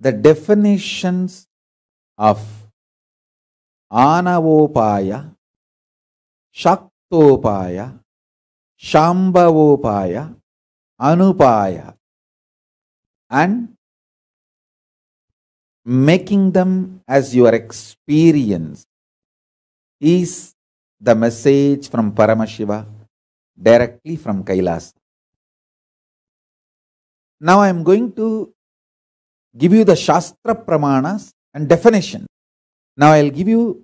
the definitions of Anavopaya, Shaktopaya, Shambhavopaya, Anupaya, and making them as your experience is the message from Paramashiva directly from Kailas. Now I am going to give you the Shastra Pramanas and definition. Now I'll give you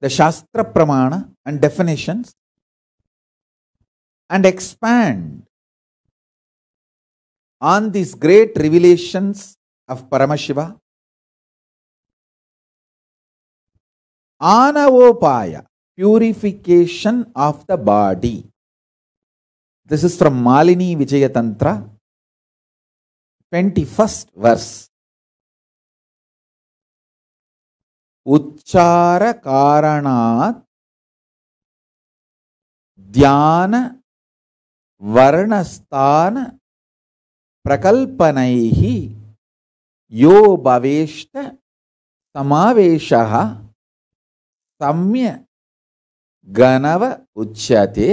the Shastra Pramana and definitions and expand on these great revelations of Paramashiva. Anavopaya, purification of the body. This is from Malini Vichaya Tantra 21st verse. उच्चार कारणात् ध्यान वर्णस्थान प्रकल्पनैः यो भवेष्ट समावेशः सम्य गणव उच्यते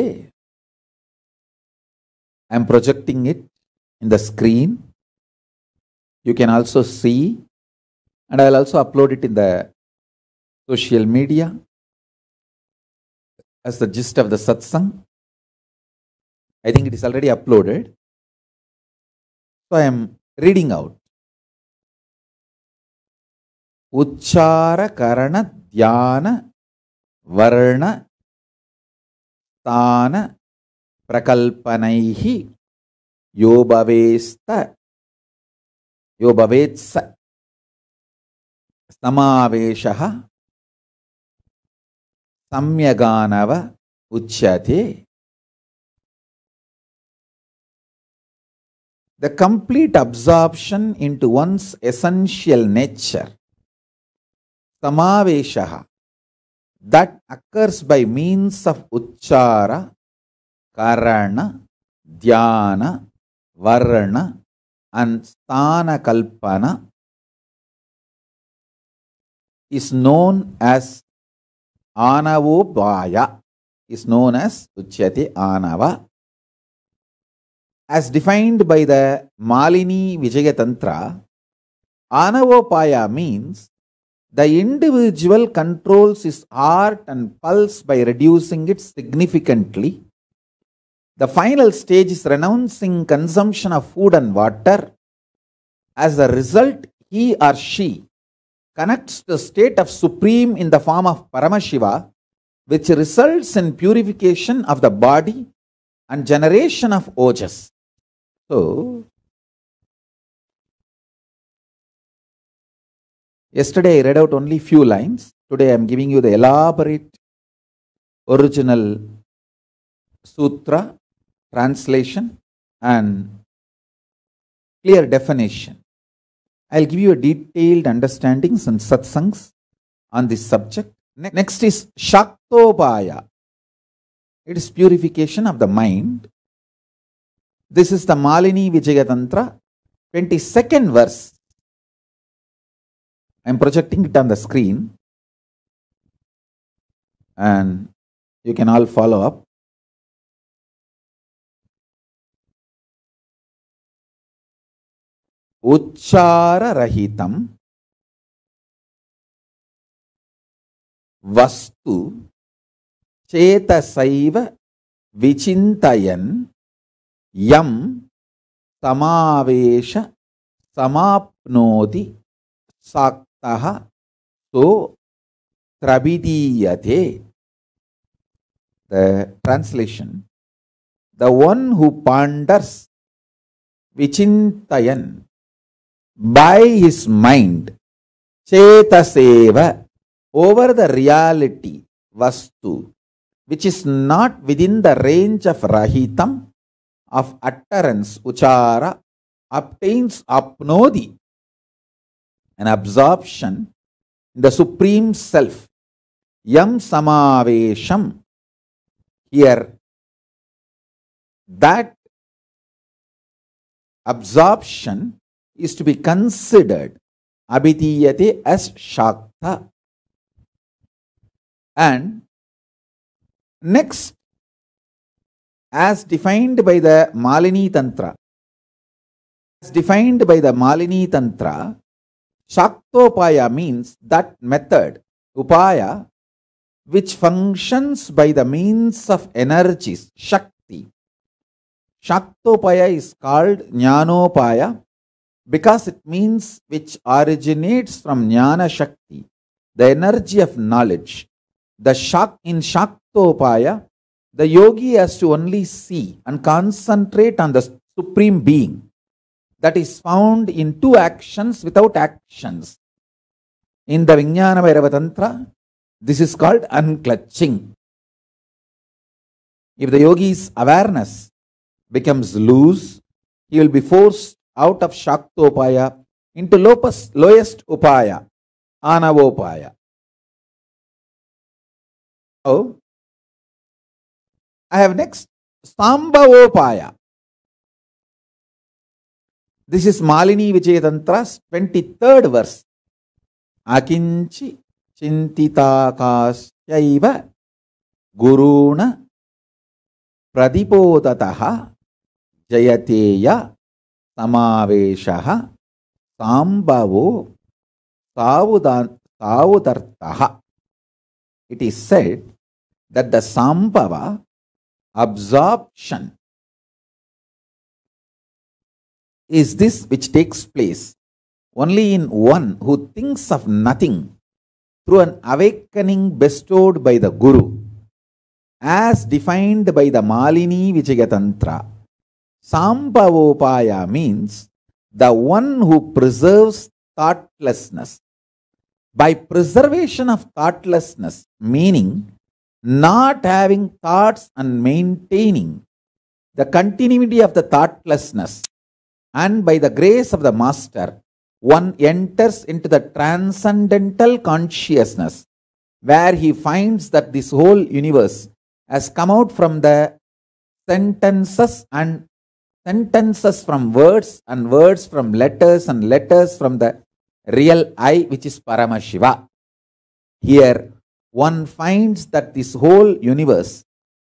I am projecting it in the screen. you can also see and i'll also upload it in the social media as the gist of the satsang i think it is already uploaded so i am reading out karana dhyana varna ஸ்தான பிரகல்பனை யோபவேஸ்த यो भवेत् समावेशः सम्यगानव उच्यते the complete absorption into one's essential nature समावेशः that occurs by means of उच्चार करण ध्यान वर्ण and sthana kalpana is known as anavobhaya is known as uchyate anava as defined by the malini vijaya tantra anavopaya means the individual controls his heart and pulse by reducing it significantly the final stage is renouncing consumption of food and water. As a result, he or she connects the state of supreme in the form of Paramashiva, which results in purification of the body and generation of ojas. So, yesterday I read out only few lines. Today I am giving you the elaborate original sutra translation and clear definition. I will give you a detailed understanding and satsangs on this subject. Next is Shaktobaya. It is purification of the mind. This is the Malini Vijayatantra, 22nd verse. I am projecting it on the screen and you can all follow up. उच्चाररहितं वस्तु चेतसैव विचिन्तयन् यं समावेश समाप्नोति साक्तः सो त्रविदीयते the translation the one who ponders vichintayan by his mind, Chetaseva, over the reality, Vastu, which is not within the range of Rahitam, of utterance, Uchara, obtains Apnodi, an absorption in the Supreme Self, Yam Samavesham. Here, that absorption is to be considered abhidiyate as shakta. And next, as defined by the Malini Tantra, as defined by the Malini Tantra, Shaktopaya means that method, upaya, which functions by the means of energies, Shakti. Shaktopaya is called Jnanopaya because it means which originates from jnana shakti, the energy of knowledge. The shak in shaktopaya, the yogi has to only see and concentrate on the supreme being that is found in two actions without actions. In the Vijnana Bhairava Tantra, this is called unclutching. If the yogi's awareness becomes loose, he will be forced out of shaktopaya into lopus, lowest upaya, anavopaya. Oh, I have next sambhavopaya. This is Malini Vijayatantra's 23rd verse. Akinchi chintitakasyaiva guruna pradipodatah jayateya ಸಮಾವೇಶ ಸಾಂಬವು ಸಾವುದ ಸಾವುದರ್ಥ ha. It is said that the ಸಾಂಬವ absorption is this which takes place only in one who thinks of nothing through an awakening bestowed by the Guru as defined by the Malini Vijayatantra. Sambhavopaya means the one who preserves thoughtlessness. By preservation of thoughtlessness, meaning not having thoughts and maintaining the continuity of the thoughtlessness, and by the grace of the Master, one enters into the transcendental consciousness where he finds that this whole universe has come out from the sentences and sentences from words and words from letters and letters from the real I, which is Paramashiva. Here, one finds that this whole universe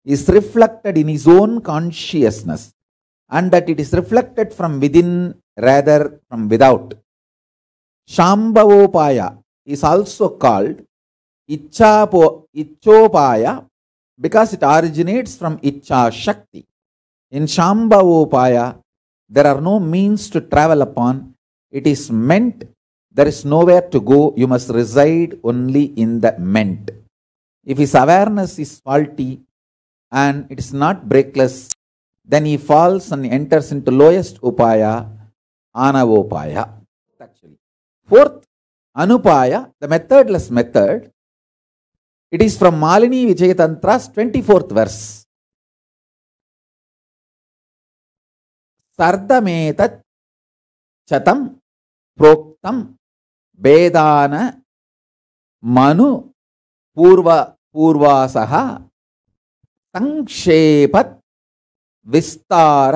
is reflected in his own consciousness and that it is reflected from within rather from without. Shambhavopaya is also called Ichchapo, Ichchopaya because it originates from Ichcha Shakti. In Shambhavopaya, there are no means to travel upon. It is meant. There is nowhere to go. You must reside only in the meant. If his awareness is faulty and it is not breakless, then he falls and enters into lowest upaya, anavopaya. Actually, fourth anupaya, the methodless method. It is from Malini Vijaya 24th verse. சர்தமேதத் சதம் புரோக்தம் வேதான மனு பூர்வ பூர்வாசக சங்கேபத் விஸ்தார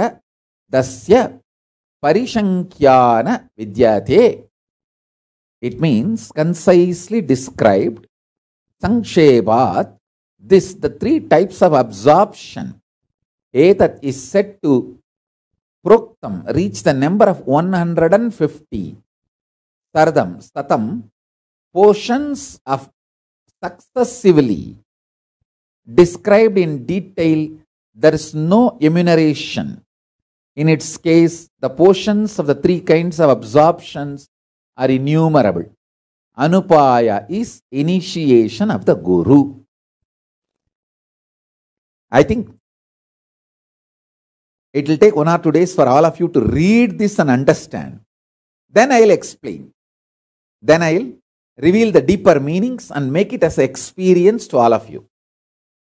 தஸ்ய பரிசங்கியான வித்யாதே it means concisely described சங்கேபாத் this the three types of absorption ஏதத் is set to Proktam reach the number of 150. Sardam, Satam, portions of successively described in detail, there is no enumeration. In its case, the portions of the three kinds of absorptions are innumerable. Anupaya is initiation of the Guru. I think it will take one or two days for all of you to read this and understand. Then I will explain. Then I will reveal the deeper meanings and make it as an experience to all of you.